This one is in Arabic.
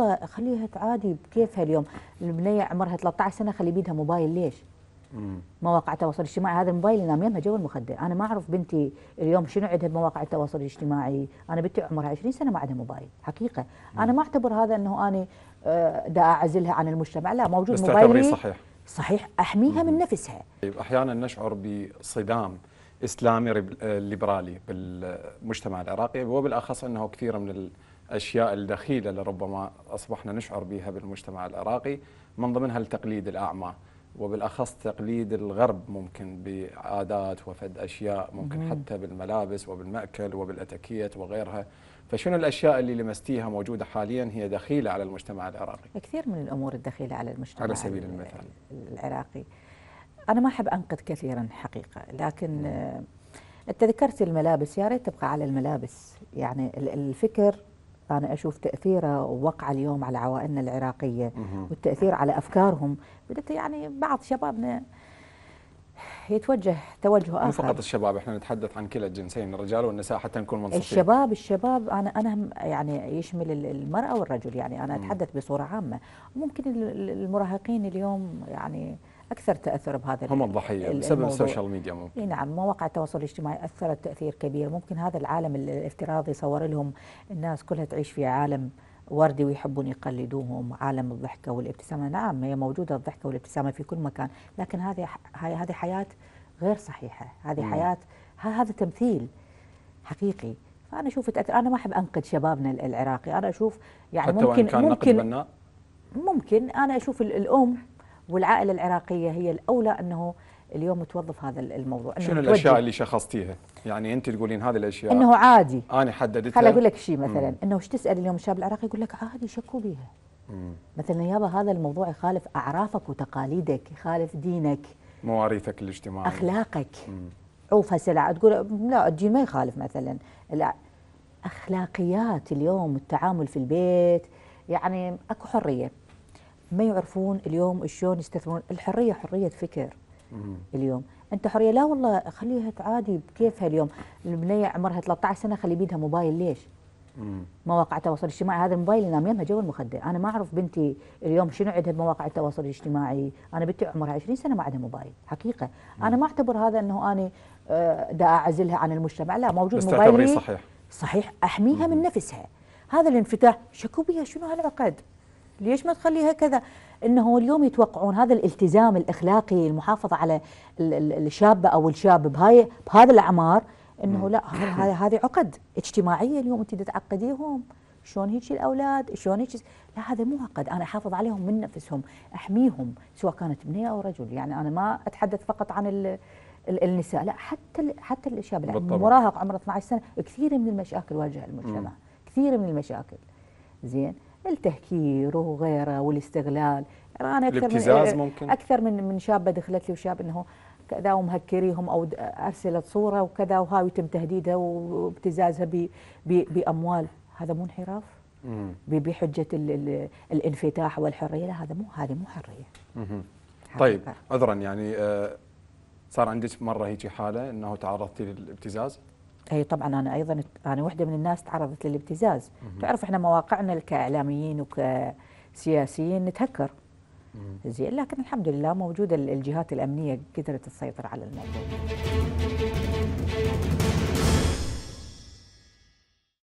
الطفله خليها تعادي بكيفها اليوم البنيه عمرها 13 سنه خلي بيدها موبايل ليش مواقع التواصل الاجتماعي هذا الموبايل ينام يمها جو المخده انا ما اعرف بنتي اليوم شنو عندها بمواقع التواصل الاجتماعي انا بنتي عمرها 20 سنه ما عندها موبايل حقيقه مم. انا ما اعتبر هذا انه انا آه، دا اعزلها عن المجتمع لا موجود موبايل صحيح صحيح احميها مم. من نفسها طيب احيانا نشعر بصدام اسلامي آه، ليبرالي بالمجتمع العراقي وبالاخص انه كثير من الأشياء الدخيلة اللي ربما أصبحنا نشعر بها بالمجتمع العراقي من ضمنها التقليد الأعمى وبالأخص تقليد الغرب ممكن بعادات وفد أشياء ممكن حتى بالملابس وبالمأكل وبالأتكيت وغيرها فشنو الاشياء اللي لمستيها موجوده حاليا هي دخيله على المجتمع العراقي؟ كثير من الامور الدخيله على المجتمع على سبيل المثال العراقي. انا ما احب انقد كثيرا حقيقه، لكن انت آه، ذكرت الملابس يا ريت تبقى على الملابس، يعني الفكر أنا أشوف تأثيره وقع اليوم على عوائلنا العراقية والتأثير على أفكارهم بدأت يعني بعض شبابنا يتوجه توجه اخر مو فقط الشباب احنا نتحدث عن كلا الجنسين الرجال والنساء حتى نكون منصفين الشباب الشباب انا انا يعني يشمل المراه والرجل يعني انا اتحدث بصوره عامه ممكن المراهقين اليوم يعني اكثر تاثر بهذا هم الضحيه بسبب السوشيال ميديا ممكن نعم مواقع التواصل الاجتماعي اثرت تاثير كبير ممكن هذا العالم الافتراضي صور لهم الناس كلها تعيش في عالم وردي ويحبون يقلدوهم عالم الضحكه والابتسامه نعم هي موجوده الضحكه والابتسامه في كل مكان لكن هذه هذه حياه غير صحيحه هذه نعم. حياه هذا تمثيل حقيقي فانا اشوف انا ما احب انقد شبابنا العراقي انا اشوف يعني حتى ممكن وإن كان ممكن ممكن انا اشوف الام والعائله العراقيه هي الاولى انه اليوم توظف هذا الموضوع إنه شنو الاشياء اللي شخصتيها؟ يعني انت تقولين هذه الاشياء انه عادي انا حددتها خليني اقول لك شيء مثلا مم. انه تسال اليوم الشاب العراقي يقول لك عادي شكوا بيها مم. مثلا يابا هذا الموضوع يخالف اعرافك وتقاليدك يخالف دينك مواريثك الاجتماعيه اخلاقك مم. عوف تقول لا الدين ما يخالف مثلا لا اخلاقيات اليوم التعامل في البيت يعني اكو حريه ما يعرفون اليوم شلون يستثمرون الحريه حريه فكر اليوم انت حريه لا والله خليها عادي بكيفها اليوم البنيه عمرها 13 سنه خلي بيدها موبايل ليش؟ مواقع التواصل الاجتماعي هذا الموبايل ينام يمها جو المخده انا ما اعرف بنتي اليوم شنو عندها بمواقع التواصل الاجتماعي انا بنتي عمرها 20 سنه ما عندها موبايل حقيقه مم. انا ما اعتبر هذا انه انا آه، دا اعزلها عن المجتمع لا موجود موبايل صحيح صحيح احميها مم. من نفسها هذا الانفتاح شكو بها شنو هالعقد ليش ما تخليها كذا انه اليوم يتوقعون هذا الالتزام الاخلاقي المحافظه على الشابه او الشاب بهاي بهذا الاعمار انه لا هذه عقد اجتماعيه اليوم انت تعقديهم شلون هيك الاولاد شلون هيك لا هذا مو عقد انا احافظ عليهم من نفسهم احميهم سواء كانت بنيه او رجل يعني انا ما اتحدث فقط عن ال النساء لا حتى حتى الشاب المراهق عمره 12 سنه كثير من المشاكل واجهها المجتمع كثير من المشاكل زين التهكير وغيره والاستغلال انا اكثر من آه، ممكن اكثر من من شابه دخلت لي وشاب انه كذا ومهكريهم او ارسلت صوره وكذا وهاي يتم تهديدها وابتزازها باموال هذا مو انحراف بحجه الـ الـ الانفتاح والحريه لا هذا مو هذه مو حريه طيب عذرا يعني آه صار عندك مره هيك حاله انه تعرضتي للابتزاز هي طبعا انا ايضا انا وحده من الناس تعرضت للابتزاز تعرف احنا مواقعنا كاعلاميين وكسياسيين نتهكر زين لكن الحمد لله موجوده الجهات الامنيه قدرت تسيطر على الموضوع